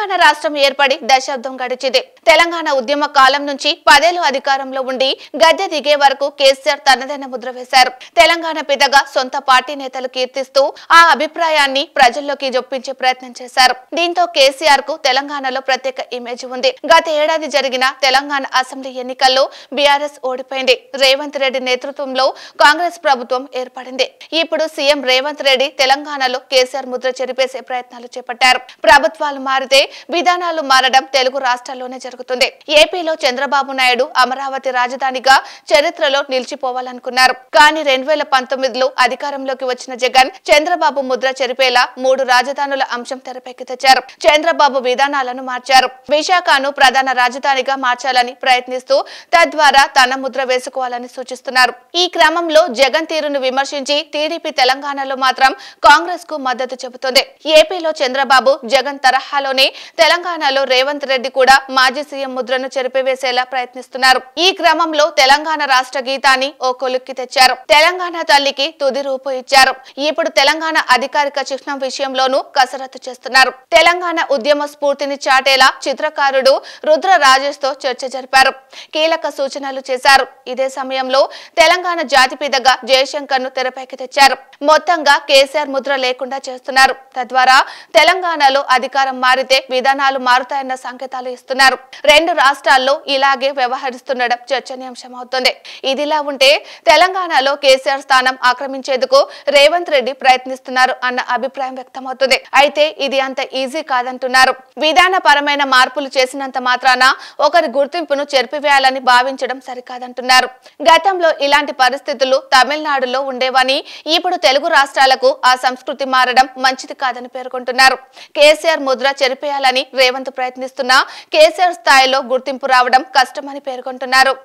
తెలంగాణ రాష్ట్రం ఏర్పడి దశాబ్దం గడిచింది తెలంగాణ ఉద్యమ కాలం నుంచి పదేళ్లు అధికారంలో ఉండి గద్దె దిగే వరకు కేసీఆర్ తనదైన ముద్ర వేశారు తెలంగాణ పిదగా సొంత పార్టీ నేతలు కీర్తిస్తూ ఆ అభిప్రాయాన్ని ప్రజల్లోకి జొప్పించే ప్రయత్నం చేశారు దీంతో కేసీఆర్ కు తెలంగాణలో ప్రత్యేక ఇమేజ్ ఉంది గత ఏడాది జరిగిన తెలంగాణ అసెంబ్లీ ఎన్నికల్లో బీఆర్ఎస్ ఓడిపోయింది రేవంత్ రెడ్డి నేతృత్వంలో కాంగ్రెస్ ప్రభుత్వం ఏర్పడింది ఇప్పుడు సీఎం రేవంత్ రెడ్డి తెలంగాణలో కేసీఆర్ ముద్ర చెరిపేసే ప్రయత్నాలు చేపట్టారు ప్రభుత్వాలు మారితే విధానాలు మారడం తెలుగు రాష్ట్రాల్లోనే జరుగుతుంది ఏపీలో చంద్రబాబు నాయుడు అమరావతి రాజధానిగా చరిత్రలో నిలిచిపోవాలనుకున్నారు కానీ రెండు వేల పంతొమ్మిదిలో అధికారంలోకి వచ్చిన జగన్ చంద్రబాబు ముద్ర చెరిపేలా మూడు రాజధానుల అంశం తెరపైకి తెచ్చారు చంద్రబాబు విధానాలను మార్చారు విశాఖను ప్రధాన రాజధానిగా మార్చాలని ప్రయత్నిస్తూ తద్వారా తన ముద్ర వేసుకోవాలని సూచిస్తున్నారు ఈ క్రమంలో జగన్ తీరును విమర్శించి టీడీపీ తెలంగాణలో మాత్రం కాంగ్రెస్ కు మద్దతు చెబుతుంది ఏపీలో చంద్రబాబు జగన్ తరహాలోనే తెలంగాణలో రేవంత్ రెడ్డి కూడా మాజీ సీఎం ముద్రను చెరిపివేసేలా ప్రయత్నిస్తున్నారు ఈ క్రమంలో తెలంగాణ రాష్ట్ర గీతాన్ని ఓ కొలుక్కి తెచ్చారు తెలంగాణ తల్లికి తుది రూపు ఇచ్చారు ఇప్పుడు తెలంగాణ అధికారిక చిహ్నం విషయంలోనూ కసరత్తు చేస్తున్నారు తెలంగాణ ఉద్యమ స్ఫూర్తిని చాటేలా చిత్రకారుడు రుద్ర రాజేష్ తో చర్చ జరిపారు కీలక సూచనలు చేశారు ఇదే సమయంలో తెలంగాణ జాతిపీదగా జయశంకర్ ను తెరపైకి తెచ్చారు మొత్తంగా కేసీఆర్ ముద్ర లేకుండా చేస్తున్నారు తద్వారా తెలంగాణలో అధికారం మారితే విధానాలు మారుతాయన్న సంకేతాలు ఇస్తున్నారు రెండు రాష్ట్రాల్లో ఇలాగే వ్యవహరిస్తుండడం చర్చనీయాంశం అవుతుంది ఇదిలా ఉంటే తెలంగాణలో కేసీఆర్ స్థానం ఆక్రమించేందుకు రేవంత్ రెడ్డి ప్రయత్నిస్తున్నారు అన్న అభిప్రాయం వ్యక్తమవుతుంది అయితే ఇది అంత ఈజీ కాదంటున్నారు విధానపరమైన మార్పులు చేసినంత మాత్రాన ఒకరి గుర్తింపును చెరిపివేయాలని భావించడం సరికాదంటున్నారు గతంలో ఇలాంటి పరిస్థితులు తమిళనాడులో ఉండేవని ఇప్పుడు తెలుగు రాష్ట్రాలకు ఆ సంస్కృతి మారడం మంచిది కాదని పేర్కొంటున్నారు కేసీఆర్ ముద్ర చెరిపేయాలి చేయాలని రేవంత్ ప్రయత్నిస్తున్నా కేసీఆర్ స్థాయిలో గుర్తింపు రావడం కష్టమని పేర్కొంటున్నారు